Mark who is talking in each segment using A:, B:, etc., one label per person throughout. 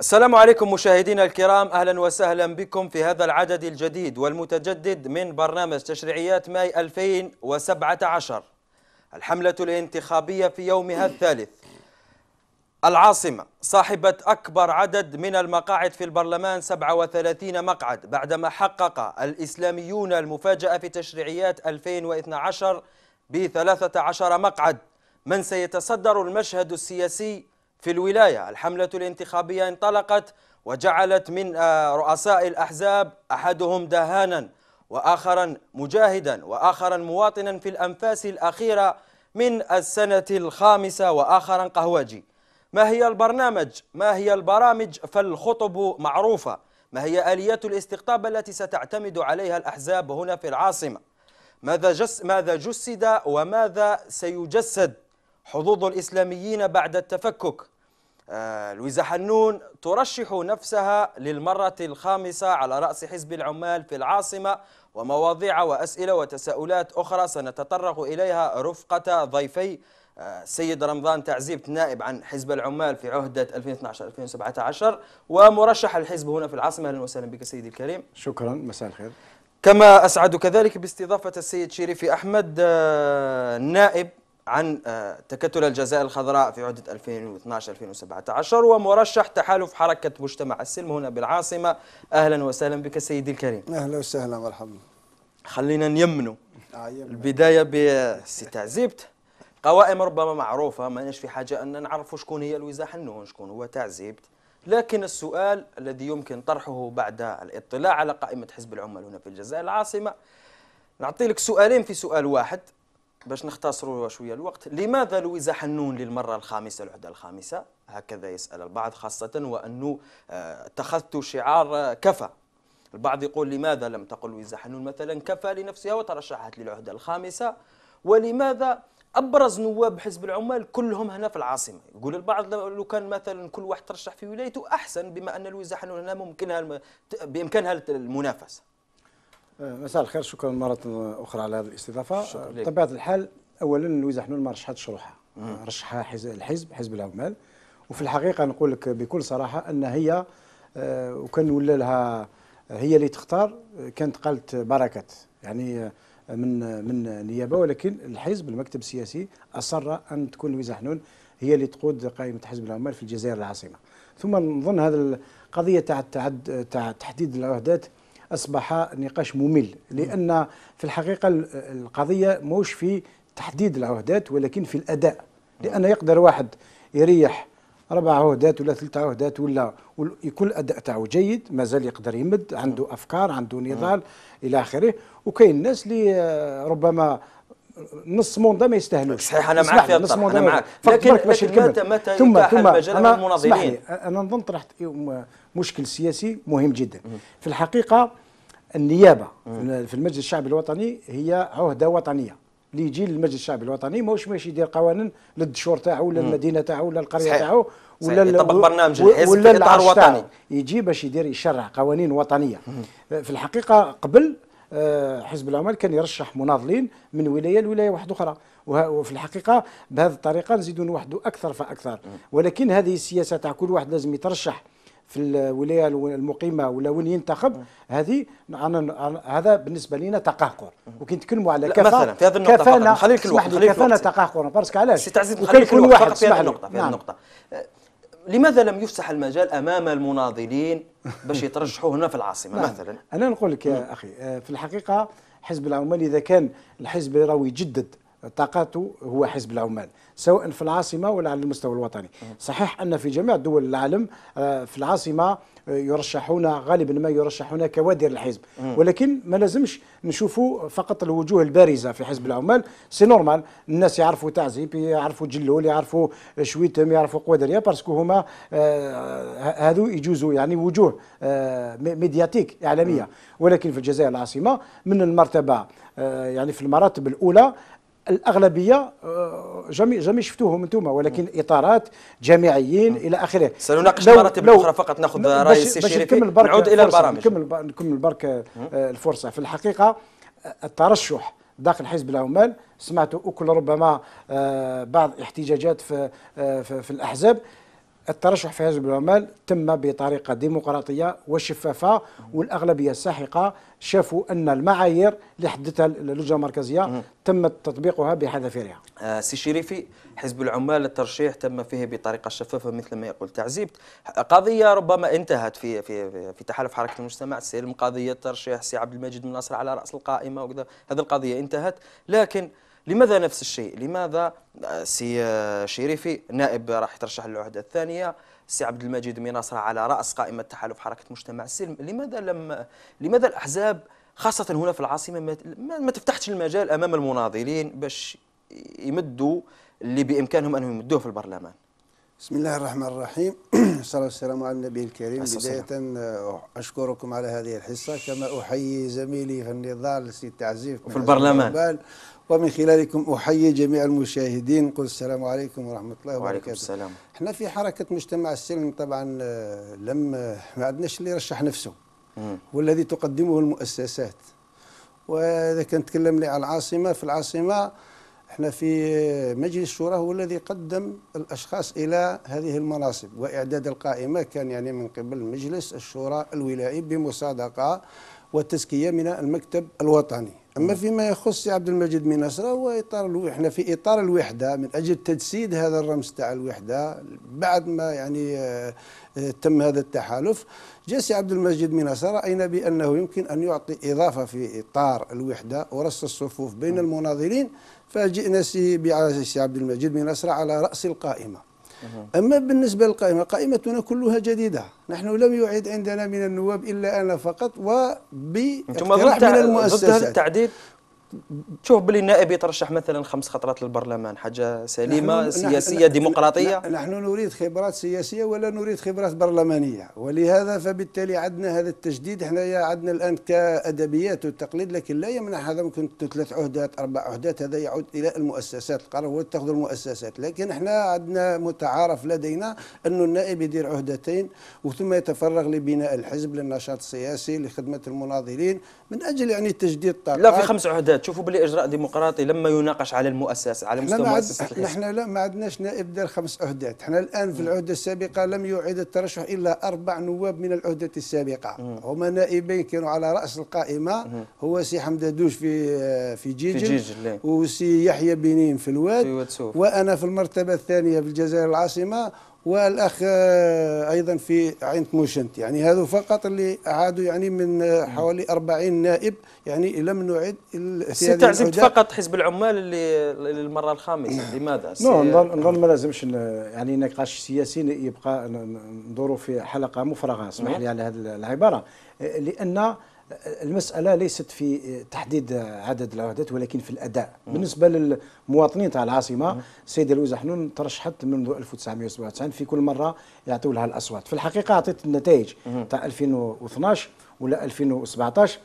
A: السلام عليكم مشاهدينا الكرام اهلا وسهلا بكم في هذا العدد الجديد والمتجدد من برنامج تشريعيات ماي 2017 الحمله الانتخابيه في يومها الثالث العاصمه صاحبه اكبر عدد من المقاعد في البرلمان 37 مقعد بعدما حقق الاسلاميون المفاجاه في تشريعيات 2012 ب 13 مقعد من سيتصدر المشهد السياسي في الولاية الحملة الانتخابية انطلقت وجعلت من آه، رؤساء الأحزاب أحدهم دهانا وآخرا مجاهدا وآخرا مواطنا في الأنفاس الأخيرة من السنة الخامسة وآخرا قهوجي ما هي البرنامج؟ ما هي البرامج؟ فالخطب معروفة ما هي آليات الاستقطاب التي ستعتمد عليها الأحزاب هنا في العاصمة؟ ماذا, جس ماذا جسد وماذا سيجسد حظوظ الإسلاميين بعد التفكك آه، لويزا حنون ترشح نفسها للمرة الخامسة على رأس حزب العمال في العاصمة ومواضيع وأسئلة وتساؤلات أخرى سنتطرق إليها رفقة ضيفي آه، سيد رمضان تعزيب نائب عن حزب العمال في عهدة 2012-2017 ومرشح الحزب هنا في العاصمة أهلا وسهلا بك سيدي الكريم
B: شكرا مساء الخير
A: كما أسعد كذلك باستضافة السيد شريفي أحمد آه، نائب عن آه، تكتل الجزائر الخضراء في عهدة 2012-2017 ومرشح تحالف حركة مجتمع السلم هنا بالعاصمة أهلا وسهلا بك سيدي الكريم أهلا وسهلا مرحبا خلينا نيمنوا آه، البداية بسي آه، تعزيبت قوائم ربما معروفة ما في حاجة أن نعرف شكون هي الويزا حنون شكون هو تعزيبت لكن السؤال الذي يمكن طرحه بعد الاطلاع على قائمة حزب العمال هنا في الجزائر العاصمة نعطي لك سؤالين في سؤال واحد باش نختصروا شويه الوقت لماذا لويزا حنون للمره الخامسه العهده الخامسه هكذا يسال البعض خاصه وانه آه، اتخذت شعار آه، كفى البعض يقول لماذا لم تقل لويزا حنون مثلا كفى لنفسها وترشحت للعهده الخامسه ولماذا ابرز نواب حزب العمال كلهم هنا في العاصمه يقول البعض لو كان مثلا كل واحد ترشح في ولايته احسن بما ان لويزا حنون هنا ممكنها بامكانها المنافسه
B: مساء الخير شكرا مرة أخرى على هذه الاستضافة بطبيعة الحال أولا الوزة حنون ما رشحتش روحها رشحها الحزب حزب العمال وفي الحقيقة نقول لك بكل صراحة أن هي آه، وكان ولا لها هي اللي تختار كانت قالت بركة يعني آه، من من نيابة ولكن الحزب المكتب السياسي أصر أن تكون لويزة حنون هي اللي تقود قائمة حزب العمال في الجزائر العاصمة ثم نظن هذا القضية تاع تحديد العهدات اصبح نقاش ممل لان في الحقيقه القضيه موش في تحديد العهدات ولكن في الاداء لان يقدر واحد يريح اربع عهدات ولا ثلاث عهدات ولا يكون الاداء تاعو جيد مازال يقدر يمد عنده افكار عنده نضال الى اخره وكاين الناس اللي آه، ربما نص موندا ما يستاهلوش صحيح انا معك في نص موندا انا معك لكن, لكن متى متى ثم ثم أنا المناضلين انا نظن طرحت مشكل سياسي مهم جدا مم. في الحقيقه النيابه مم. في المجلس الشعبي الوطني هي عهده وطنيه اللي يجي للمجلس الشعبي الوطني ماهوش ماشي يدير قوانين للدشور تاعو ولا المدينه تاعو ولا القريه تاعو ولا يطبق برنامج الحزب ولا في يجي باش يدير يشرع قوانين وطنيه مم. في الحقيقه قبل آه، حزب العمال كان يرشح مناضلين من ولايه لولايه واحده اخرى وفي الحقيقه بهذه الطريقه نزيدوا نوحدوا اكثر فاكثر ولكن هذه السياسه تاع كل واحد لازم يترشح في الولايه المقيمه ولا وين ينتخب هذه هذا بالنسبه لنا
A: تقهقر وكي نتكلموا على كفاءه مثلا في هذه النقطه خليك الوقت خليك كفانا تقهقر
B: بارسك علاش سي تعزيز خليك الوقت فقط في هذه النقطه في هذه نعم. النقطه
A: لماذا لم يفسح المجال امام المناضلين باش يترشحوا هنا في العاصمه نعم. مثلا
B: انا نقول لك يا اخي آه، في الحقيقه حزب العمال اذا كان الحزب اللي راه يجدد طاقته هو حزب العمال سواء في العاصمة ولا على المستوى الوطني صحيح أن في جميع دول العالم آه، في العاصمة آه، يرشحون غالبا ما يرشحون كوادر الحزب ولكن ما لازمش نشوفوا فقط الوجوه البارزة في حزب العمال سي نورمال الناس يعرفوا تعزيب يعرفوا جلول يعرفوا شويتم يعرفوا قوادريا باسكو هما آه، هذو يجوزوا يعني وجوه ميدياتيك إعلامية ولكن في الجزائر العاصمة من المرتبة يعني في المراتب الأولى الاغلبيه آه، جميع جميع شفتوهم انتم ولكن اطارات جامعيين الى اخره سنناقش مراتب اخرى
A: فقط ناخذ راي السي شريفي نعود الى البرامج
B: نكمل نكمل برك آه، الفرصه في الحقيقه آه، الترشح داخل حزب العمال سمعت وكل ربما بعض احتجاجات في, في الاحزاب الترشح في حزب العمال تم بطريقه ديمقراطيه وشفافه والاغلبيه الساحقه شافوا ان المعايير اللي حددتها اللجنه المركزيه تم تطبيقها بحذافيرها.
A: آه سي شريفي حزب العمال الترشيح تم فيه بطريقه شفافه مثل ما يقول تعزيبت قضيه ربما انتهت في في في تحالف حركه المجتمع السلم قضيه ترشيح سي عبد المجيد من ناصر على راس القائمه وكذا هذه القضيه انتهت لكن لماذا نفس الشيء لماذا آه، سي آه، شريفي نائب راح يترشح للعهدة الثانية سي عبد المجيد مناصرة على رأس قائمة تحالف حركة مجتمع السلم لماذا لم لماذا الأحزاب خاصة هنا في العاصمة ما تفتحش المجال أمام المناضلين باش يمدوا اللي بإمكانهم أنهم يمدوه في البرلمان
C: بسم الله الرحمن الرحيم الصلاة والسلام على النبي الكريم بداية أه، أشكركم على هذه الحصة كما أحيي زميلي في النضال سي تعزيف في البرلمان ومن خلالكم أحيي جميع المشاهدين قل السلام عليكم ورحمة الله وبركاته وعليكم السلام احنا في حركة مجتمع السلم طبعا آه، لم ما عندناش اللي يرشح نفسه والذي تقدمه المؤسسات وإذا كان تكلم لي على العاصمة في العاصمة احنا في مجلس الشورى هو الذي قدم الاشخاص الى هذه المناصب واعداد القائمه كان يعني من قبل مجلس الشورى الولائي بمصادقه وتزكيه من المكتب الوطني اما فيما يخص عبد المجيد من نصره هو اطار الو... احنا في اطار الوحده من اجل تجسيد هذا الرمز تاع الوحده بعد ما يعني آه، آه، تم هذا التحالف جاء سي عبد المجيد من نصره راينا بانه يمكن ان يعطي اضافه في اطار الوحده ورص الصفوف بين نعم. المناضلين فجئنا سي عبد المجيد من نصره على راس القائمه أما بالنسبة للقائمة قائمتنا كلها جديدة نحن لم يعد عندنا من النواب إلا أنا فقط وباقتراح من المؤسسات ضد
A: التعديل تشوف باللي النائب يترشح مثلا خمس خطرات للبرلمان حاجه سليمه نحن سياسيه نحن ديمقراطيه
C: نحن نريد خبرات سياسيه ولا نريد خبرات برلمانيه ولهذا فبالتالي عندنا هذا التجديد احنا عندنا الان كادبيات وتقليد لكن لا يمنع هذا ممكن ثلاث عهدات اربع عهدات هذا يعود الى المؤسسات القرار هو المؤسسات لكن احنا عندنا متعارف لدينا انه النائب يدير عهدتين وثم يتفرغ لبناء الحزب للنشاط السياسي لخدمه المناضلين من اجل يعني تجديد الطاقه
A: لا في خمس عهدات تشوفوا بلي اجراء ديمقراطي لما يناقش على المؤسسه على مستوى مؤسسه نحن
C: لا ما عندناش نائب دار خمس عهدات احنا الان في العهده السابقه لم يعيد الترشح الا اربع نواب من العهده السابقه هما نائبين كانوا على راس القائمه هو سي حمدة دوش في في جيجل, في جيجل إيه. وسي يحيى بنين في الواد في وانا في المرتبه الثانيه في الجزائر العاصمه والاخ آه، ايضا في عين موشنت يعني هذو فقط اللي عادوا يعني من آه، حوالي 40 نائب يعني لم نعد السي تعزمت
A: فقط حزب العمال اللي للمره الخامسه نعم. لماذا؟ نو
B: نظن ما لازمش يعني نقاش سياسي يبقى ندوروا في حلقه مفرغه اسمح لي على هذه العباره آه، لان المسألة ليست في تحديد عدد العهدات ولكن في الأداء مم. بالنسبة للمواطنين تاع العاصمة السيدة لويزة حنون ترشحت منذ 1997 في كل مرة يعطوا لها الأصوات في الحقيقة أعطيت النتائج تاع 2012 ولا 2017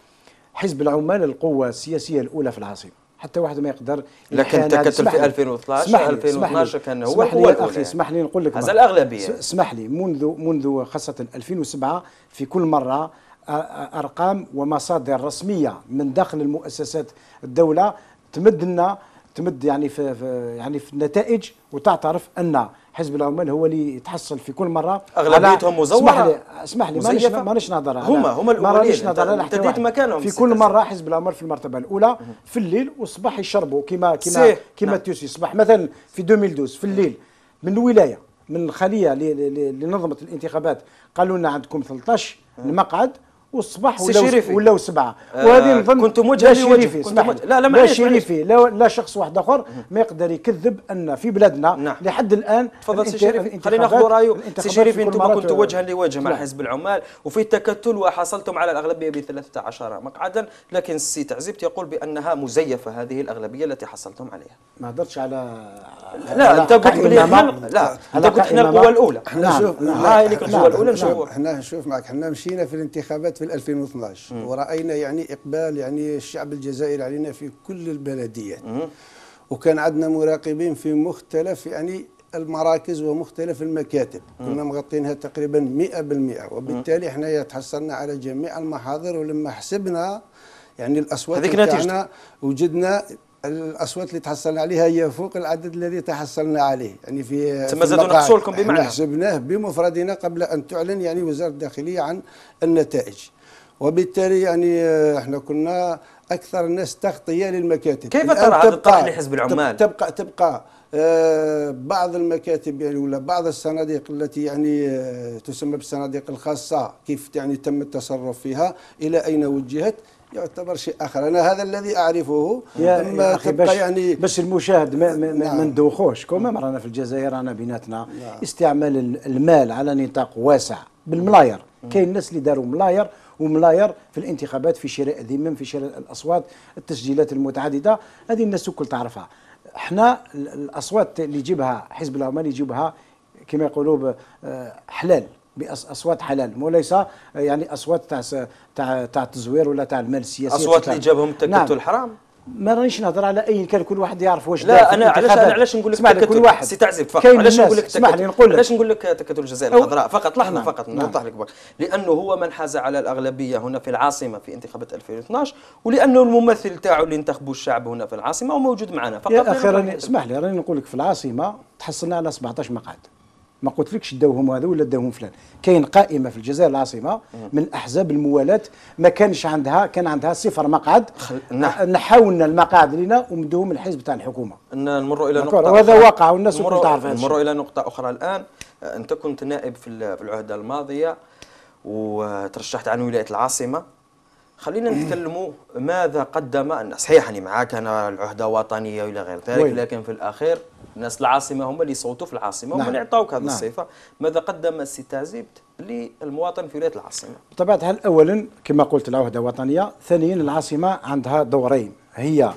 B: حزب العمال القوة السياسية الأولى في العاصمة حتى واحد ما يقدر لكن تكتل في 2012 2012 كان هو هو اخي يعني. اسمح لي نقول لك هذا الاغلبيه اسمح لي منذ منذ خاصه 2007 في كل مره ارقام ومصادر رسميه من داخل المؤسسات الدوله تمد لنا تمد يعني في, في يعني في النتائج وتعترف ان حزب العمال هو اللي يتحصل في كل مره اغلبيتهم مزوره اسمح لي اسمح لي مانيش نظر هما هما الاولين انت مكانهم في كل مره حزب العمال في المرتبه الاولى في الليل والصباح يشربوا كما كما نعم. كما تيوسي الصباح مثلا في 2012 في الليل من الولايه من الخليه اللي نظمت الانتخابات قالوا لنا عندكم 13 المقعد واصبح ولاو ولاو سبعه آه وهذه نظن كنت موجه لا شريفي لا لا لا شريفي لا, لا شخص واحد اخر ما يقدر يكذب ان في بلادنا نعم. لحد الان تفضل سي شريفي خلينا ناخذ رايه سي شريفي انتم كنتوا وجها
A: لوجه مع نعم. حزب العمال وفي تكتل وحصلتم على الاغلبيه ب 13 مقعدا لكن السي تعزبت يقول بانها مزيفه هذه الاغلبيه التي حصلتم عليها
B: ما هدرتش على لا
A: انت قلت لا انت قلت احنا القوه الاولى احنا نعم. نشوف نعم. هاي اللي الاولى نشوف
C: احنا شوف معك احنا مشينا في الانتخابات في 2012 مم. ورأينا يعني إقبال يعني الشعب الجزائري علينا في كل البلديات وكان عندنا مراقبين في مختلف يعني المراكز ومختلف المكاتب مم. كنا مغطينها تقريبا 100% وبالتالي احنا تحصلنا على جميع المحاضر ولما حسبنا يعني الاصوات هذيك وجدنا الاصوات اللي تحصلنا عليها هي فوق العدد الذي تحصلنا عليه يعني في تم زاد لكم بمعنى يعني حسبناه بمفردنا قبل ان تعلن يعني وزاره الداخليه عن النتائج وبالتالي يعني آه، احنا كنا اكثر الناس تغطيه للمكاتب كيف ترى هذا الطرح
A: لحزب العمال
C: تبقى تبقى, تبقى آه، بعض المكاتب يعني ولا بعض الصناديق التي يعني آه، تسمى بالصناديق الخاصة كيف يعني تم التصرف فيها إلى أين وجهت يعتبر شيء اخر انا هذا الذي اعرفه يا اما يا أخي باش
B: يعني باش المشاهد ما, نعم. ندوخوش كما رانا في الجزائر رانا بيناتنا نعم. استعمال المال على نطاق واسع بالملاير كاين الناس اللي داروا ملاير وملاير في الانتخابات في شراء الذمم في شراء الاصوات التسجيلات المتعدده هذه الناس الكل تعرفها احنا الاصوات اللي يجيبها حزب الله اللي يجيبها كما يقولوا آه، حلال باصوات حلال مو ليس آه، يعني اصوات تاع تاع تاع التزوير ولا تاع المال السياسي اصوات اللي جابهم التكتل نعم. الحرام ما رانيش نهضر على اي كان كل واحد يعرف واش لا انا علاش انا علاش نقول لك كل واحد سي تعزب فقط علاش نقول لك اسمح لي نقول لك علاش
A: نقول لك تكتل الجزائر الخضراء فقط لحظه نعم. فقط نوضح نعم. لك برك لانه هو من حاز على الاغلبيه هنا في العاصمه في انتخابات 2012 ولانه الممثل تاعو اللي انتخبوا الشعب هنا في العاصمه وموجود معنا فقط يا اخي راني
B: اسمح لي راني نقول لك في العاصمه تحصلنا على 17 مقعد ما قلتلكش داوهم هذا ولا داوهم فلان كاين قائمه في الجزائر العاصمه من احزاب الموالاه ما كانش عندها كان عندها صفر مقعد نحاولنا آه، المقاعد لنا ومدوهم الحزب تاع الحكومه
A: نمر الى نقطه وهذا واقع والناس الكل تعرف نمر الى نقطه اخرى الان آه، انت كنت نائب في العهده الماضيه وترشحت عن ولايه العاصمه خلينا نتكلموا ماذا قدم الناس صحيح اني معاك أنا العهدة وطنية وإلى غير ذلك لكن في الأخير ناس العاصمة هم اللي صوتوا في العاصمة نعم. اللي عطاوك هذه نعم. الصفة ماذا قدم السي تعزيبت للمواطن في ولاية العاصمة
B: بطبيعة الحال أولا كما قلت العهدة وطنية ثانيا العاصمة عندها دورين هي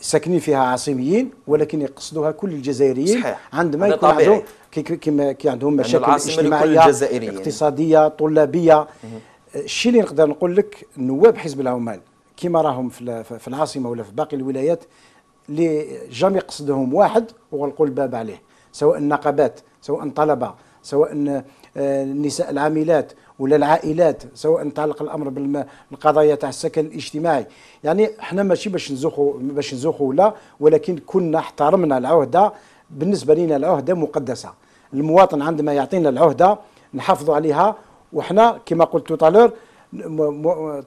B: ساكنين فيها عاصميين ولكن يقصدوها كل الجزائريين صحيح. عندما يكون عندهم كي عندهم مشاكل اجتماعيه اقتصاديه طلابيه مه. الشيء اللي نقدر نقول لك نواب حزب العمال كما راهم في العاصمه ولا في باقي الولايات اللي جام يقصدهم واحد وغلقوا الباب عليه سواء النقابات سواء طلبه سواء آه، النساء العاملات ولا العائلات سواء تعلق الامر بالقضايا تاع السكن الاجتماعي يعني احنا ماشي باش نزوخوا باش نزوخوا لا ولكن كنا احترمنا العهده بالنسبه لنا العهده مقدسه المواطن عندما يعطينا العهده نحافظوا عليها وحنا كما قلت طالور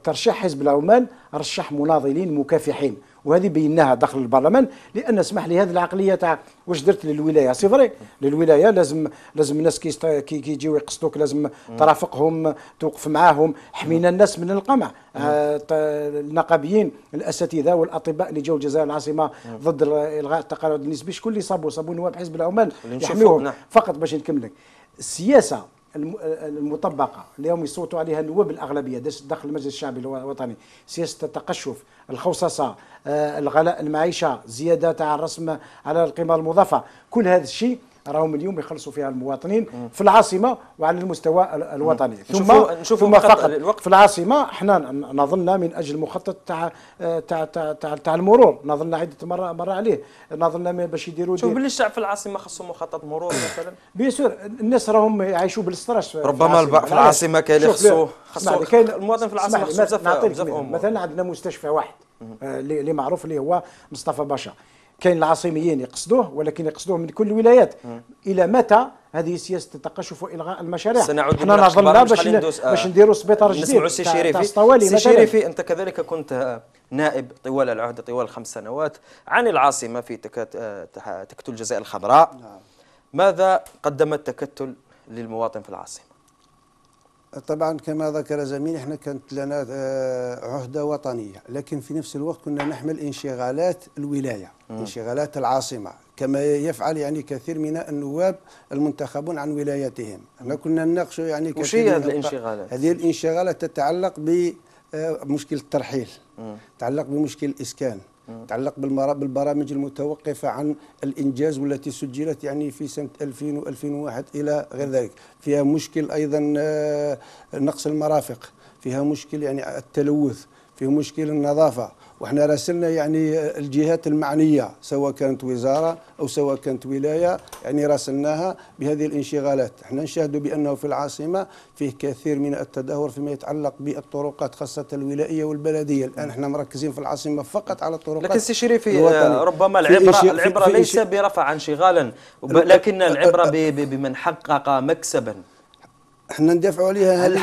B: ترشيح حزب العمال رشح مناضلين مكافحين وهذه بيناها داخل البرلمان لان اسمح لي هذه العقليه تاع واش درت للولايه سي فري للولايه لازم لازم الناس كي كيجيو يقصدوك لازم ترافقهم توقف معاهم حمينا الناس من القمع آه النقابيين الاساتذه والاطباء اللي جاوا الجزائر العاصمه ضد الغاء التقاعد النسبي شكون اللي صابوا صابوا نواب حزب العمال يحميهم فقط باش نكملك السياسه المطبقه اليوم يصوتوا عليها النواب الاغلبيه داخل المجلس الشعبي الوطني سياسه التقشف الخوصصه آه، الغلاء المعيشه زياده تاع الرسم على القيمه المضافه كل هذا الشيء راهم اليوم يخلصوا فيها المواطنين في العاصمه وعلى المستوى الوطني ثم نشوف ثم فقط الوقت. في العاصمه احنا نظلنا من اجل مخطط تاع تاع تاع تاع, تاع المرور نظلنا عده مره مره عليه نظلنا باش يديروا شوف بلي
A: الشعب في العاصمه خصو مخطط مرور مثلا
B: بيان سور الناس راهم يعيشوا بالستراش ربما في العاصمه كاين اللي خصو خصو المواطن في العاصمه خصو بزاف مثلا عندنا مستشفى واحد اللي آه، معروف اللي هو مصطفى باشا كاين العاصميين يقصدوه ولكن يقصدوه من كل الولايات الى متى هذه سياسه التقشف والغاء المشاريع سنعود احنا نظلنا باش باش آه، نديروا سبيطار جديد نسمعوا السي شريفي سي شريفي
A: انت كذلك كنت آه، نائب طوال العهد طوال خمس سنوات عن العاصمه في آه، تكتل الجزائر الخضراء نعم. ماذا قدم التكتل للمواطن في العاصمه
C: طبعا كما ذكر زميلي احنا كانت لنا آه، عهده وطنيه لكن في نفس الوقت كنا نحمل انشغالات الولايه مم. انشغالات العاصمه كما يفعل يعني كثير من النواب المنتخبون عن ولايتهم احنا كنا نناقش يعني كثير وش هي هذه الانشغالات هذه الانشغالات تتعلق بمشكل آه، الترحيل تتعلق بمشكل الاسكان تعلق بالبرامج المتوقفة عن الإنجاز والتي سجلت يعني في سنة 2000 و2001 إلى غير ذلك فيها مشكل أيضا آه، نقص المرافق فيها مشكل يعني التلوث فيه مشكل النظافه وحنا راسلنا يعني الجهات المعنيه سواء كانت وزاره او سواء كانت ولايه يعني راسلناها بهذه الانشغالات حنا نشاهد بانه في العاصمه فيه كثير من التدهور فيما يتعلق بالطرقات خاصه الولائيه والبلديه الان حنا مركزين في العاصمه فقط على الطرقات لكن سي آه، ربما العبره في العبره في ليس
A: برفع انشغالا لكن العبره أه، أه، بمن حقق مكسبا
C: احنا ندافعوا عليها هل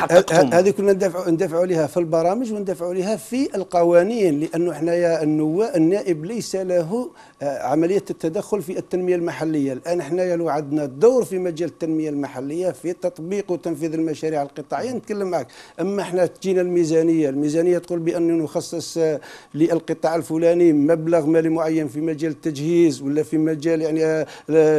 C: هذه كنا ندافعوا ندافعوا عليها في البرامج وندافعوا عليها في القوانين لانه حنايا النواب النائب ليس له آه، عمليه التدخل في التنميه المحليه الان حنايا لو عندنا دور في مجال التنميه المحليه في تطبيق وتنفيذ المشاريع القطاعيه نتكلم معك اما احنا تجينا الميزانيه الميزانيه تقول بان نخصص آه، للقطاع الفلاني مبلغ مالي معين في مجال التجهيز ولا في مجال يعني آه،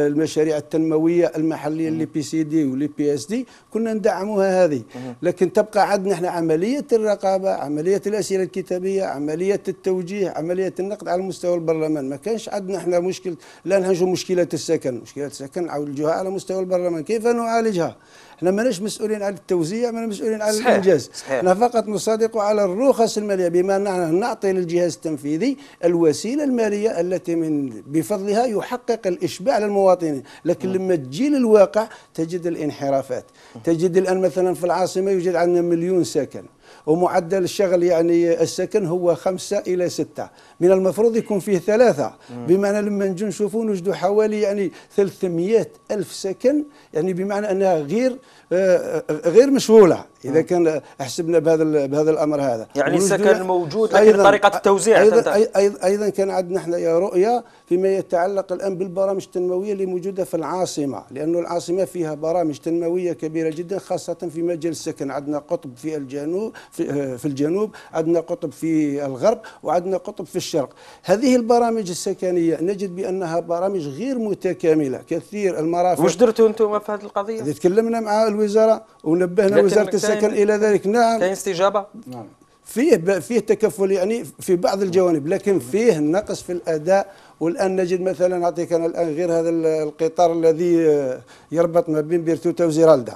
C: المشاريع التنمويه المحليه اللي بي سي دي ولي بي اس دي كنا ندعموها هذه لكن تبقى عندنا احنا عمليه الرقابه عمليه الاسئله الكتابيه عمليه التوجيه عمليه النقد على مستوى البرلمان ما كانش عندنا احنا مشكل لا نهجوا مشكله السكن مشكله السكن عالجوها على مستوى البرلمان كيف نعالجها احنا ماناش مسؤولين على التوزيع ما مسؤولين على صحيح. الانجاز صحيح. احنا فقط نصادق على الرخص الماليه بما اننا نعطي للجهاز التنفيذي الوسيله الماليه التي من بفضلها يحقق الاشباع للمواطنين لكن م. لما تجي للواقع تجد الانحرافات تجد تجد الآن مثلا في العاصمة يوجد عندنا مليون ساكن ومعدل الشغل يعني السكن هو خمسة إلى ستة من المفروض يكون فيه ثلاثة بمعنى لما نجو نشوفوا نوجدوا حوالي يعني 300 ألف سكن يعني بمعنى أنها غير غير مشغوله اذا كان حسبنا بهذا بهذا الامر هذا يعني السكن موجود لكن أيضاً طريقه التوزيع ايضا ايضا, أيضاً كان عندنا احنا رؤيه فيما يتعلق الان بالبرامج التنمويه اللي موجوده في العاصمه لانه العاصمه فيها برامج تنمويه كبيره جدا خاصه في مجال السكن عندنا قطب في الجنوب في, في الجنوب عندنا قطب في الغرب وعندنا قطب في الشرق هذه البرامج السكنيه نجد بانها برامج غير متكامله كثير المرافق واش
A: درتوا انتم في هذه القضيه؟
C: تكلمنا مع الوزاره الوزاره ونبهنا وزاره السكن الى ذلك نعم كاين
A: استجابه؟ نعم
C: فيه فيه تكفل يعني في بعض الجوانب لكن فيه نقص في الاداء والان نجد مثلا نعطيك انا الان غير هذا القطار الذي آه، يربط ما بين بيرتوتا وزيرالدا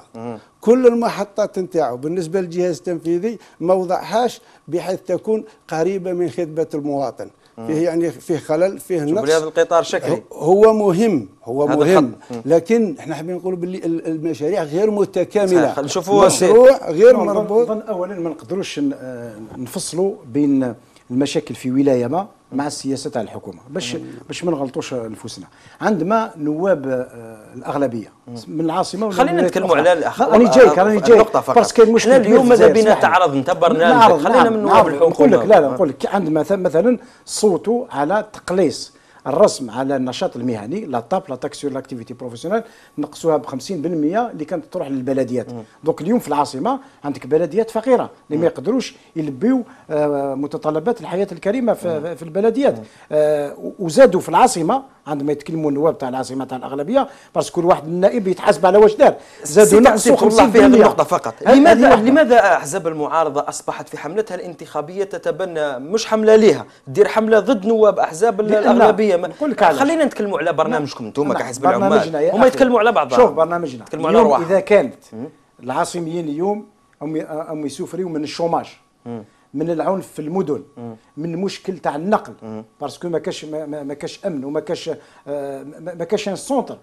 C: كل المحطات نتاعو بالنسبه للجهاز التنفيذي ما وضعهاش بحيث تكون قريبه من خدمه المواطن فيه يعني فيه خلل فيه نقص هذا
A: القطار شكلي
C: هو مهم هو مهم لكن احنا حابين نقولوا باللي المشاريع غير متكامله نشوفوا مشروع
B: غير مربوط اولا ما نقدروش آه، نفصلوا بين المشاكل في ولايه ما مع السياسه تاع الحكومه باش باش ما نغلطوش نفوسنا عندما نواب آه، الاغلبيه من العاصمه ولا خلينا نتكلموا على الاخبار راني جايك راني جايك باسكو المشكل اليوم ماذا بينا تعرض انت برنامج خلينا من نواب الحكومه نقول لك لا لا نقول لك عندما مثلا صوتوا على تقليص الرسم على النشاط المهني لا طاب لا تاكسي لاكتيفيتي بروفيسيونيل نقصوها ب 50% اللي كانت تروح للبلديات دونك اليوم في العاصمه عندك بلديات فقيره اللي ما يقدروش يلبيو آه، متطلبات الحياه الكريمه في, في البلديات آه، وزادوا في العاصمه عندما يتكلموا النواب تاع العاصمه تاع الاغلبيه
A: باسكو كل واحد النائب يتحاسب على واش دار زادوا نقصوا 50% في هذه النقطه فقط لماذا لماذا احزاب المعارضه اصبحت في حملتها الانتخابيه تتبنى مش حمله ليها دير حمله ضد نواب احزاب الاغلبيه خلينا نتكلموا على برنامجكم نعم. انتم نعم. كحزب العمال هما يتكلموا على بعضهم شوف برنامجنا اليوم على اذا كانت العاصميين اليوم
B: هم هم يسوفريو من الشوماج من العنف في المدن م. من مشكل تاع النقل باسكو ما كاش ما كاش امن وما كاش آه، ما كاش ان سونتر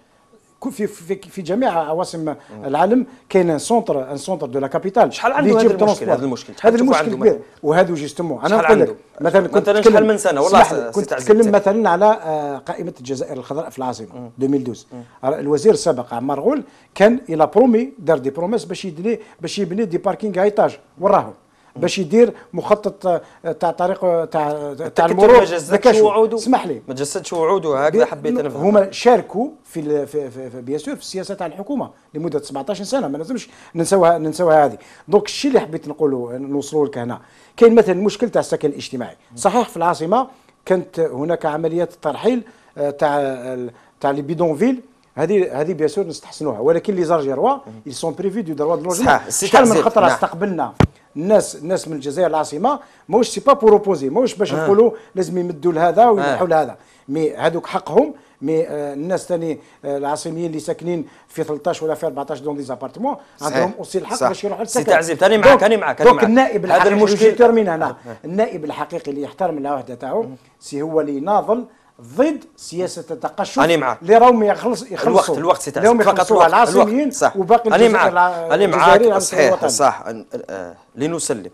B: في في في جميع عواصم العالم كاين ان سونتر ان سونتر دو لا كابيتال شحال عنده هذا المشكل هذا المشكل هذا المشكل كبير وهذا جوستومون انا نقول لك مثلا كنت شحال من سنه والله كنت تتكلم مثلا على آه، قائمه الجزائر الخضراء في العاصمه 2012 الوزير السابق عمار غول كان الى برومي دار دي بروميس باش يدني باش يبني دي باركينغ ايتاج وراهم باش يدير مخطط آه، تاع طريق آه، تاع تاع المرور ما كانش وعوده
A: اسمح لي ما جسدش وعوده هكذا حبيت انا هما شاركوا في,
B: في, في بيان سور في السياسه تاع الحكومه لمده 17 سنه ما لازمش ننساوها ننساوها هذه دونك الشيء اللي حبيت نقوله نوصلوا لك هنا كاين مثلا مشكل تاع السكن الاجتماعي صحيح في العاصمه كانت هناك عمليات ترحيل آه، تاع تاع لي فيل هذه هذه بيان سور نستحسنوها ولكن لي زارجيروا يل سون بريفي دو دروا دو لوجمون شحال من خطره نعم. استقبلنا الناس الناس من الجزائر العاصمه ماهوش سي با بور اوبوزي ماهوش باش آه. نقولوا لازم يمدوا لهذا ويروحوا آه. لهذا مي هذوك حقهم مي آه، الناس ثاني آه، العاصميين اللي ساكنين في 13 ولا في 14 دون ديزابارتمون عندهم اوسي الحق باش يروحوا للسكن سي تعزيب ثاني معك ثاني معك دونك النائب الحقيقي هذا المشكل هنا آه. النائب الحقيقي اللي يحترم العهده تاعو سي هو اللي يناضل ضد سياسه التقشف اللي معك اللي راهم يخلص يخلصوا الوقت الوقت سي راهم يخلصوا العاصميين
A: وباقي انا معك انا معك صحيح صح أه، لنسلم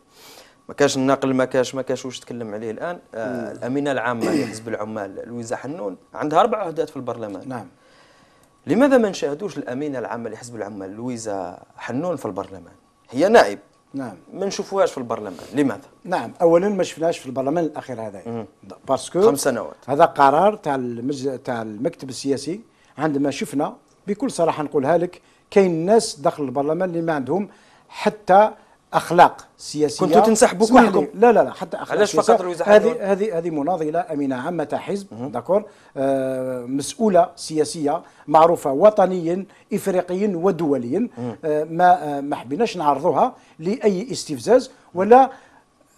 A: ما كاش النقل ما كاش ما كاش واش تكلم عليه الان آه الامينه العامه لحزب العمال لويزا حنون عندها اربع عهدات في البرلمان نعم لماذا ما نشاهدوش الامينه العامه لحزب العمال لويزا حنون في البرلمان هي نائب نعم ما نشوفوهاش في البرلمان لماذا
B: نعم اولا ما شفناش في البرلمان الاخير هذا باسكو خمس سنوات هذا قرار تاع المج... تاع المكتب السياسي عندما شفنا بكل صراحه نقولها لك كاين ناس داخل البرلمان اللي ما عندهم حتى اخلاق سياسيه كنتوا تنسحبوا كلكم لا لا لا حتى اخلاق علاش فقط هذه هذه هذه مناضله امينه عامه حزب داكور آه مسؤوله سياسيه معروفه وطنيا افريقيا ودوليا آه ما آه ما حبيناش نعرضوها لاي استفزاز ولا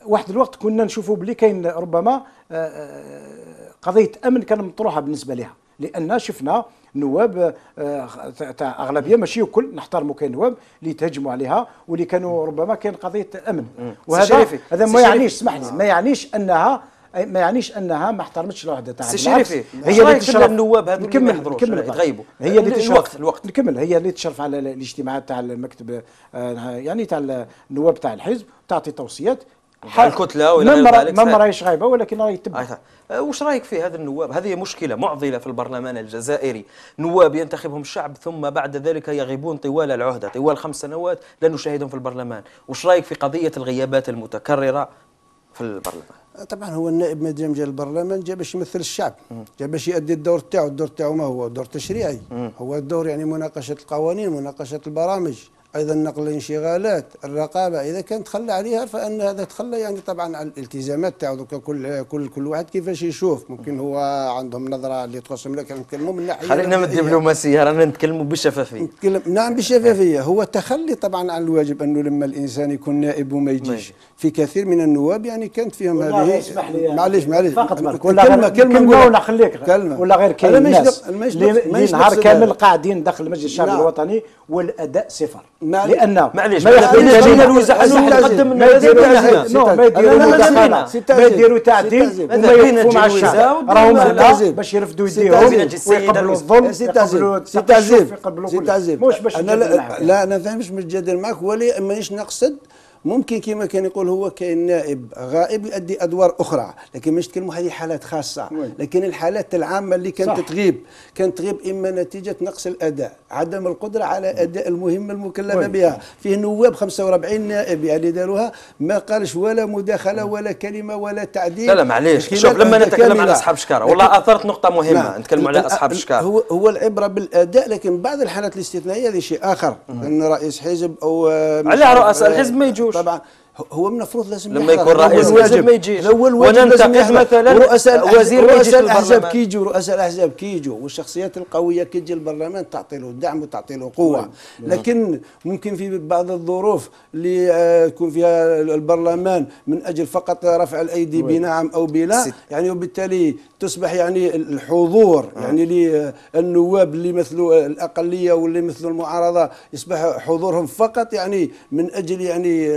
B: واحد الوقت كنا نشوفوا بلي كاين ربما آه،, آه قضيه امن كان مطروحه بالنسبه لها لان شفنا نواب آه، تاع اغلبيه ماشي الكل نحترموا كاين نواب اللي تهجموا عليها واللي كانوا ربما كاين قضيه امن وهذا هذا ما يعنيش اسمح لي آه. ما يعنيش انها ما يعنيش انها ما احترمتش الوحده تاع الشريفي هي اللي تشرف النواب هذو اللي نكمل نكمل تغيبوا هي اللي تشرف الوقت الوقت نكمل هي اللي تشرف على الاجتماعات تاع المكتب آه، يعني تاع
A: النواب تاع الحزب تعطي توصيات الكتله والى غير ذلك ما رايش غايبه ولكن راهي آه, آه، واش رايك في هذا النواب هذه مشكله معضله في البرلمان الجزائري نواب ينتخبهم الشعب ثم بعد ذلك يغيبون طوال العهده طوال خمس سنوات لا نشاهدهم في البرلمان واش رايك في قضيه الغيابات المتكرره في البرلمان
C: طبعا هو النائب ما جا البرلمان جا باش يمثل الشعب جا باش يؤدي الدور تاعو الدور تاعو ما هو دور تشريعي هو الدور يعني مناقشه القوانين مناقشه البرامج أيضا نقل الانشغالات الرقابة إذا كان تخلى عليها فإن هذا تخلى يعني طبعا على الالتزامات تاعو كل كل كل واحد كيفاش يشوف ممكن هو عندهم نظرة اللي تقسم لك نتكلموا من ناحية خلينا من الدبلوماسية
A: رانا نتكلموا بالشفافية
C: نتكلم نعم بالشفافية هو تخلي طبعا عن الواجب أنه لما الإنسان يكون نائب وما يجيش في كثير من النواب يعني كانت فيهم هذه يعني. معليش معليش فقط برك كلمة كلمة, كلمة ولا خليك كلمة ولا غير كلمه نهار كامل
B: قاعدين داخل المجلس الشعبي نعم. الوطني والأداء صفر لان معليش ما يديروش لنا نقدم ما يديروش ما ما يديروا تعديل وما يوقفوا مع الشعب راهم هنا باش يرفدوا يديهم ويقبلوا الظلم يقبلوا
C: سي تعزيز سي تعزيز انا لا انا فاهمش مش جادل معك ولي مانيش نقصد ممكن كما كان يقول هو كان نائب غائب يؤدي ادوار اخرى لكن مش نتكلموا هذه حالات خاصه لكن الحالات العامه اللي كانت تغيب كانت تغيب اما نتيجه نقص الاداء عدم القدره على اداء المهمه المكلفه بها فيه نواب 45 نائب يعني داروها ما قالش ولا مداخله ولا كلمه ولا تعديل لا لا معليش شوف لما نتكلم على اصحاب شكاره والله
A: اثرت نقطه مهمه نعم. نتكلم على اصحاب شكاره
C: هو هو العبره بالاداء لكن بعض الحالات الاستثنائيه هذا شيء اخر ان رئيس حزب او آه، على رؤساء الحزب ما يجوش Quraban. هو من المفروض لازم لما يكون رئيس الواجب ما يجيش هو وننتقد مثلا رؤساء وزير رؤساء الاحزاب كي يجوا رؤساء الاحزاب كي يجوا والشخصيات القويه كي تجي البرلمان تعطي له الدعم وتعطي له قوه نعم. لكن ممكن في بعض الظروف اللي آه، يكون فيها البرلمان من اجل فقط رفع الايدي بنعم او بلا يعني وبالتالي تصبح يعني الحضور نعم. يعني للنواب آه، اللي يمثلوا آه، الاقليه واللي يمثلوا المعارضه يصبح حضورهم فقط يعني من اجل يعني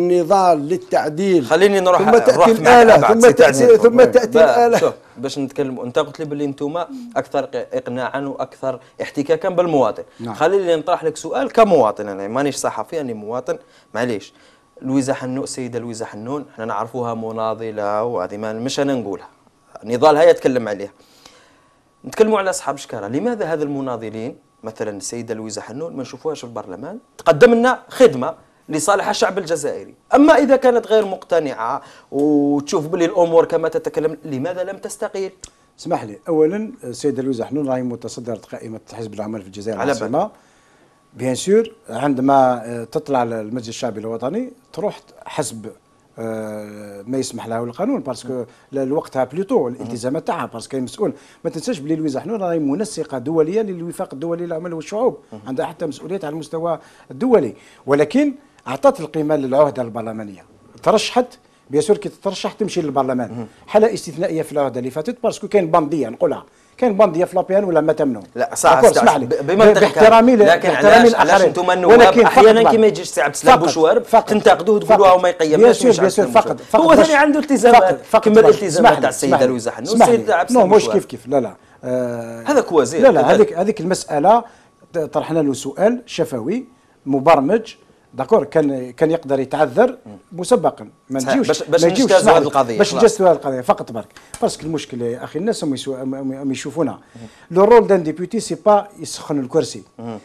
C: النضال للتعديل خليني نروح ثم تاتي الاله ثم تاتي ثم تاتي الاله
A: باش نتكلم انت قلت لي باللي انتم اكثر اقناعا واكثر احتكاكا بالمواطن نعم. خليني نطرح لك سؤال كمواطن انا مانيش صحفي انا مواطن معليش لويزا حنون السيده لويزا حنون احنا نعرفوها مناضله وهذه مش انا نقولها نضالها يتكلم عليها نتكلموا على اصحاب شكاره لماذا هذا المناضلين مثلا السيده لويزا حنون ما نشوفوهاش في البرلمان تقدم لنا خدمه لصالح الشعب الجزائري أما إذا كانت غير مقتنعة وتشوف باللي الأمور كما تتكلم لماذا لم تستقيل؟
B: اسمح لي اولا سيد الوزة حنون راهي متصدره قائمه حزب العمل في الجزائر على العاصمه بيان سور عندما آه، تطلع للمجلس الشعبي الوطني تروح حسب آه، ما يسمح له القانون باسكو وقتها بلوتو الالتزامات تاعها باسكو هي مسؤول ما تنساش بلي لويزا حنون راهي منسقه دوليه للوفاق الدولي للعمل والشعوب عندها حتى مسؤوليات على المستوى الدولي ولكن اعطت القيمه للعهده البرلمانيه ترشحت بيسور كي تترشح تمشي للبرلمان حاله استثنائيه في العهده اللي فاتت باسكو كاين بنديه نقولها كاين بنديه في لابيان ولا ما تمنو لا صح اسمح لي باحترامي لكن علاش علاش انتم النواب احيانا كيما ما
A: سي عبد السلام بوشوارب تنتقدوه تقولوا ما يقيمش بيان سور فقط هو ثاني عنده التزامات كما الالتزامات تاع السيد لويزا حنو السيد عبد السلام مش كيف
B: كيف لا لا آه، هذاك وزير لا لا هذيك هذيك المساله طرحنا له سؤال شفوي مبرمج داكور كان كان يقدر يتعذر مسبقا ما نجيوش باش باش هذه القضيه باش نجتازوا هذه القضيه فقط برك باسكو المشكل يا اخي الناس هم يشوفونا لو رول دان ديبيوتي سي با يسخن الكرسي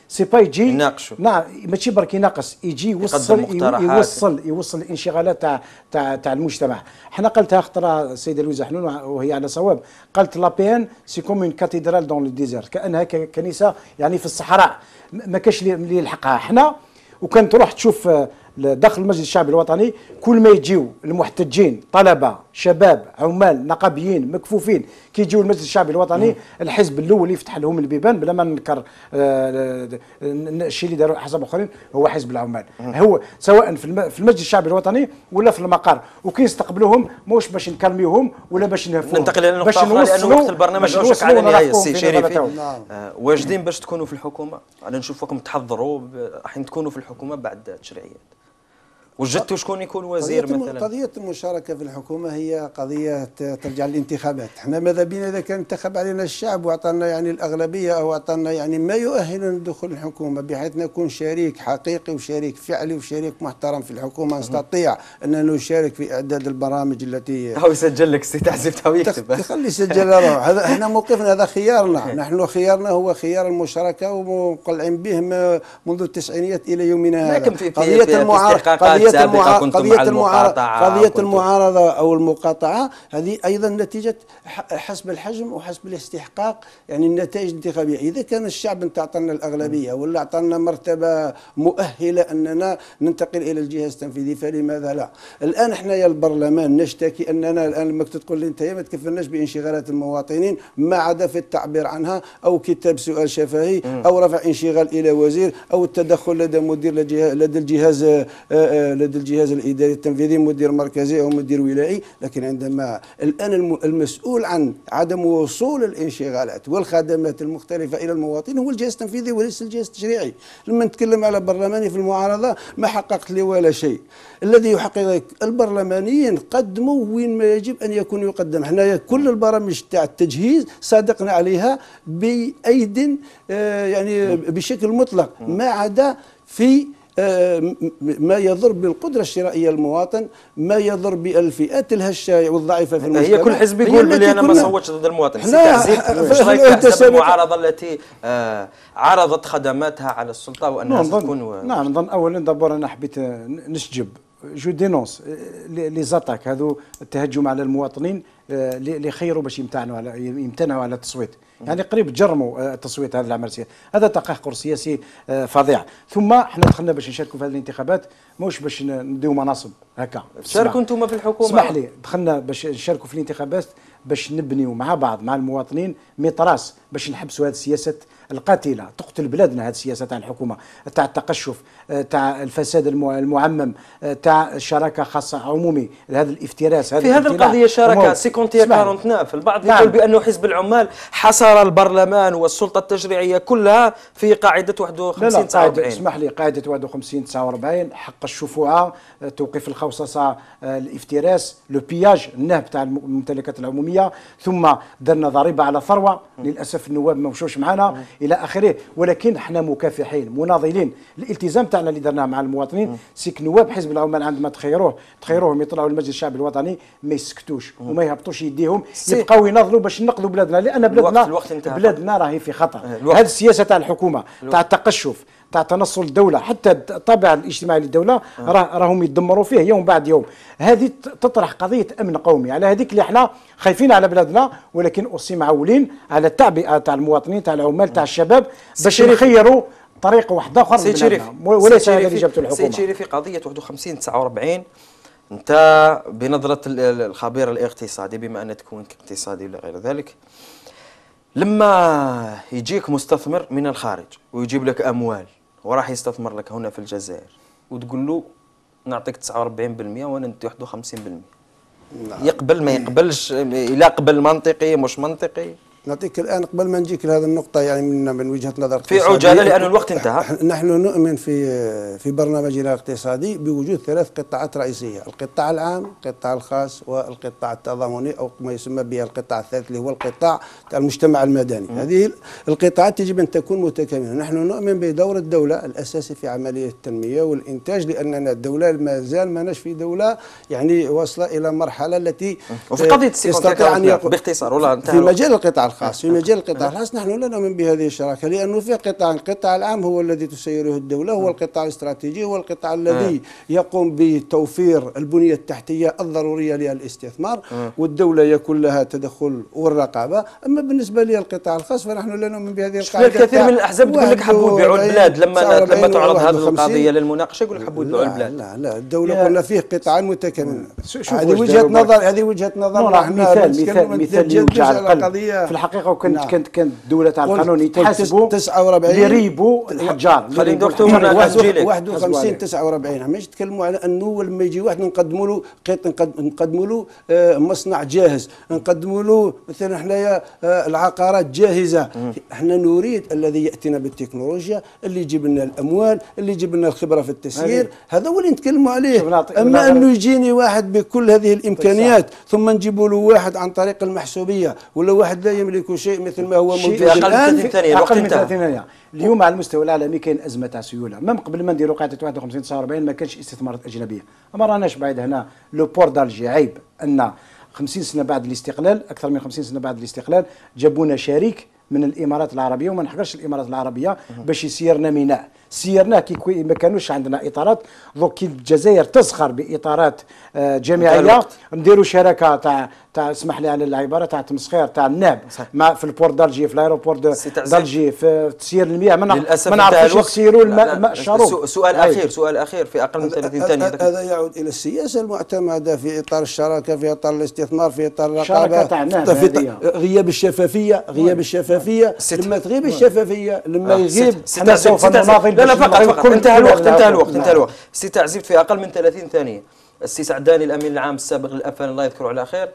B: سي با يجي يناقشوا نعم ماشي برك يناقش يجي يوصل يوصل, يوصل يوصل الانشغالات تاع تاع تاع المجتمع حنا قلتها خطره السيده لويزا حنون وهي على صواب قالت لا بي ان سي كوم اون كاتيدرال دون لو ديزير كانها كنيسه يعني في الصحراء ما كاش اللي يلحقها حنا وكان تروح تشوف آه، داخل المسجد الشعبي الوطني كل ما يجيو المحتجين طلبه شباب عمال نقابيين مكفوفين كيجيو المجلس الشعبي الوطني مم. الحزب الاول يفتح لهم البيبان بلا ما ننكر آه، الشيء اللي داروا احزاب اخرين هو حزب العمال مم. هو سواء في المجلس الشعبي الوطني ولا في المقر وكي يستقبلوهم موش باش نكلميهم ولا باش نهفوهم ننتقل الى نقطه اخرى لانه وقت البرنامج اوشك على نهايه السي شريفي
A: واجدين باش تكونوا في الحكومه انا نشوفكم تحضروا راح تكونوا في الحكومه بعد التشريعيات وجدت شكون يكون وزير قضية مثلا قضية
C: المشاركة في الحكومة هي قضية ترجع للانتخابات احنا ماذا بينا إذا كان انتخب علينا الشعب وأعطانا يعني الأغلبية أو أعطانا يعني ما يؤهلنا لدخول الحكومة بحيث نكون شريك حقيقي وشريك فعلي وشريك محترم في الحكومة نستطيع أن نشارك في إعداد البرامج التي أو
A: يسجل لك سي تحزب أو يكتب خلي يسجل هذا احنا
C: موقفنا هذا خيارنا نحن خيارنا هو خيار المشاركة ومقلعين به منذ التسعينيات إلى يومنا هذا قضية المعارضة قضية المعارضة قضية المعارضة قضية المعارضة أو المقاطعة هذه أيضا نتيجة حسب الحجم وحسب الاستحقاق يعني النتائج الانتخابية إذا كان الشعب أنت الأغلبية ولا أعطانا مرتبة مؤهلة أننا ننتقل إلى الجهاز التنفيذي فلماذا لا الآن إحنا يا البرلمان نشتكي أننا الآن لما تقول لي أنت ما تكفلناش بانشغالات المواطنين ما عدا في التعبير عنها أو كتاب سؤال شفهي أو رفع انشغال إلى وزير أو التدخل لدى مدير لدى الجهاز آه، آه، لدى الجهاز الاداري التنفيذي مدير مركزي او مدير ولائي لكن عندما الان المسؤول عن عدم وصول الانشغالات والخدمات المختلفه الى المواطن هو الجهاز التنفيذي وليس الجهاز التشريعي لما نتكلم على برلماني في المعارضه ما حققت لي ولا شيء الذي يحقق البرلمانيين قدموا وين ما يجب ان يكون يقدم حنايا كل البرامج تاع التجهيز صادقنا عليها بايد آه، يعني نعم. بشكل مطلق ما عدا في آه، ما يضر بالقدرة الشرائية المواطن ما يضر بالفئات الهشة والضعيفة في المجتمع هي كل حزب يقول بلي أنا ما صوتش
A: ضد المواطن حزب المعارضة التي آه، عرضت خدماتها على السلطة وأنها نعم ستكون نعم
B: نظن أولا دابور أنا حبيت نشجب جو دينونس لي زاتاك هذو التهجم على المواطنين اللي آه، خيروا باش يمتنعوا على يمتنعوا على التصويت يعني قريب جرموا آه، التصويت هذا العمل السياسي هذا تقهقر سياسي آه، فظيع ثم احنا دخلنا باش نشاركوا في هذه الانتخابات موش باش نديو مناصب هكا شاركوا انتم
A: في الحكومه اسمح لي
B: دخلنا باش نشاركوا في الانتخابات باش نبنيو مع بعض مع المواطنين مطراس باش نحبسوا هذه السياسه القاتله تقتل بلادنا هذه السياسه تاع الحكومه تاع التقشف آه، تاع الفساد المعمم آه، تاع الشراكه خاصه عمومي هذا الافتراس هذا في هذه القضيه شارك سيكونتي 49
A: البعض نعم. يقول بانه حزب العمال حصر البرلمان والسلطه التشريعيه كلها في قاعده 51 49 اسمح
B: لي قاعده 51 49 حق الشفوعه آه، توقيف الخوصصه الافتراس لو بياج النهب تاع الممتلكات العموميه ثم درنا ضريبه على ثروه للاسف النواب ما مشوش معنا الى اخره ولكن احنا مكافحين مناضلين الالتزام تاعنا اللي درناه مع المواطنين سيك نواب حزب العمال عندما تخيروه تخيروهم يطلعوا المجلس الشعبي الوطني ما يسكتوش وما يهبطوش يديهم يبقاو يناضلوا باش نقضوا بلادنا لان بلادنا الوقت الوقت بلادنا راهي في خطر أه، هذه السياسه تاع الحكومه تاع التقشف تاع تنصل الدوله حتى الطابع الاجتماعي للدوله آه. راه راهم يتدمروا فيه يوم بعد يوم هذه تطرح قضيه امن قومي على هذيك اللي احنا خايفين على بلادنا ولكن اوسي معولين على التعبئه تاع المواطنين تاع العمال تاع آه. الشباب باش يخيروا طريق واحد اخر وليس هذا اللي جابته الحكومه
A: شريف في قضيه 51 49 انت بنظره الخبير الاقتصادي بما انك تكون اقتصادي ولا غير ذلك لما يجيك مستثمر من الخارج ويجيب لك اموال وراح يستثمر لك هنا في الجزائر وتقول له نعطيك 49% وانا ندي 51% نعم. يقبل ما يقبلش الا قبل منطقي مش منطقي
C: نعطيك الان قبل ما نجيك لهذه النقطه يعني من من وجهه نظر في عجاله لان الوقت انتهى نحن نؤمن في في برنامجنا الاقتصادي بوجود ثلاث قطاعات رئيسيه القطاع العام القطاع الخاص والقطاع التضامني او ما يسمى بالقطاع الثالث اللي هو القطاع المجتمع المدني م. هذه القطاعات يجب ان تكون متكامله نحن نؤمن بدور الدوله الاساسي في عمليه التنميه والانتاج لاننا الدوله ما زال ما في دوله يعني واصله الى مرحله التي وفي قضيه يستطيع
A: باختصار ولا في مجال القطاع الخاص في مجال
C: القطاع الخاص نحن لا نؤمن بهذه الشراكة لأنه في قطاع القطاع العام هو الذي تسيره الدولة هو آه. القطاع الاستراتيجي هو القطاع آه. الذي يقوم بتوفير البنية التحتية الضرورية للاستثمار آه. والدولة يكون لها تدخل والرقابة أما بالنسبة للقطاع الخاص فنحن لا نؤمن بهذه القاعدة الكثير من الأحزاب تقول لك حبوا يبيعوا البلاد لما لما تعرض هذه القضية للمناقشة
A: يقول لك حبوا يبيعوا البلاد لا
C: لا الدولة قلنا فيه قطاع متكامل هذه وجهة نظر هذه وجهة نظر مثال مثال مثال يوجع القلب في الحقيقه وكانت نعم. كانت
B: كانت الدوله تاع القانون يتحاسبوا
C: 49 يريبوا الحجار خلينا نقولوا 51 49 ماشي نتكلموا على انه لما يجي واحد نقدموا له قيط نقدموا له آه، مصنع جاهز نقدموا له مثلا حنايا آه، العقارات جاهزه احنا نريد الذي ياتينا بالتكنولوجيا اللي يجيب لنا الاموال اللي يجيب لنا الخبره في التسيير هذا هو اللي نتكلموا عليه اما انه يجيني واحد بكل هذه الامكانيات طيب، ثم نجيبوا له واحد عن طريق المحسوبيه ولا واحد لا يملك يملك شيء مثل ما هو
A: موجود في اقل من 30
B: ثانيه اليوم على المستوى العالمي كاين ازمه تاع سيوله مام قبل ما نديروا قاعده 51 49 ما كانش استثمارات اجنبيه ما راناش بعيد هنا لو بور دالجي عيب ان 50 سنه بعد الاستقلال اكثر من 50 سنه بعد الاستقلال جابونا شريك من الامارات العربيه وما نحقرش الامارات العربيه باش يسيرنا ميناء سيرناه كي ما كانوش عندنا اطارات دوك كي الجزائر تزخر باطارات آه، جامعيه نديروا شراكه تاع تاع اسمح لي على العباره تاع تمسخير تاع الناب ما في البور دالجي في الايروبور دالجي في تسيير المياه
C: من للاسف ما الوقت يسيروا الماء الشرب سؤال اخير
A: سؤال اخير في اقل من 30 ثانيه هذا
C: يعود الى السياسه المعتمده في اطار الشراكه في اطار الاستثمار في اطار الرقابه في غياب الشفافيه غياب الشفافيه لما تغيب الشفافيه لما يغيب احنا سوف نناضل لا لا فقط فقط نعم. انتهى الوقت انتهى نعم. الوقت انتهى الوقت
A: سي تعزيبت في اقل من 30 ثانيه السي سعداني الامين العام السابق للافان الله يذكره على خير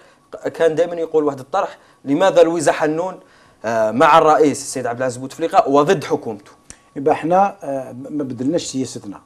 A: كان دائما يقول واحد الطرح لماذا لويزا حنون آه، مع الرئيس السيد عبد العزيز بوتفليقه وضد حكومته يبقى احنا آه، ما بدلناش سياستنا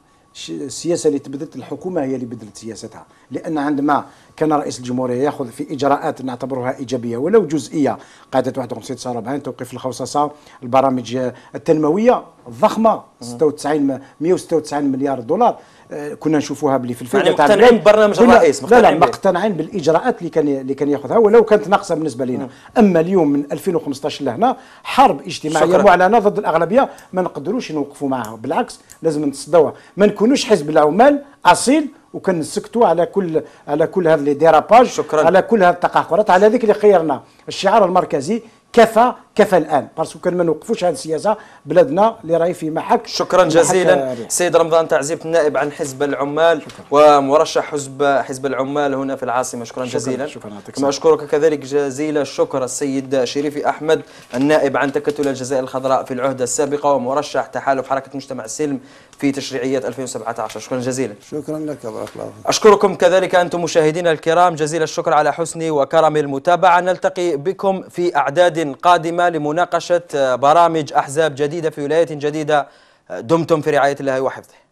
A: السياسه اللي تبدلت الحكومه
B: هي اللي بدلت سياستها لان عندما كان رئيس الجمهورية يأخذ في إجراءات نعتبرها إيجابية ولو جزئية قاعدة 51 49 توقيف الخوصصة البرامج التنموية الضخمة 96 196 مليار دولار آه، كنا نشوفوها بلي في الفائده يعني مقتنعين ببرنامج الرئيس لا لا مقتنعين بالاجراءات اللي كان اللي كان ياخذها ولو كانت ناقصه بالنسبه لنا اما اليوم من 2015 لهنا حرب اجتماعيه معلنه ضد الاغلبيه ما نقدروش نوقفوا معها بالعكس لازم نتصدوها ما نكونوش حزب العمال اصيل وكنسكتوا على كل على كل هذه لي ديراباج شكرا على كل هذه التقهقرات على ذلك اللي خيرنا الشعار المركزي كفى كفى الان باسكو كان ما نوقفوش هذه السياسه بلادنا اللي راهي في محك شكرا جزيلا
A: سيد رمضان تعزيبت النائب عن حزب العمال شكرا. ومرشح حزب حزب العمال هنا في العاصمه شكرا, شكرا جزيلا شكرا كما اشكرك كذلك جزيل الشكر السيد شريفي احمد النائب عن تكتل الجزائر الخضراء في العهده السابقه ومرشح تحالف حركه مجتمع السلم في تشريعيات 2017 شكرا جزيلا شكرا لك الله اشكركم كذلك انتم مشاهدينا الكرام جزيل الشكر على حسن وكرم المتابعه نلتقي بكم في اعداد قادمة لمناقشة برامج أحزاب جديدة في ولايات جديدة دمتم في رعاية الله وحفظه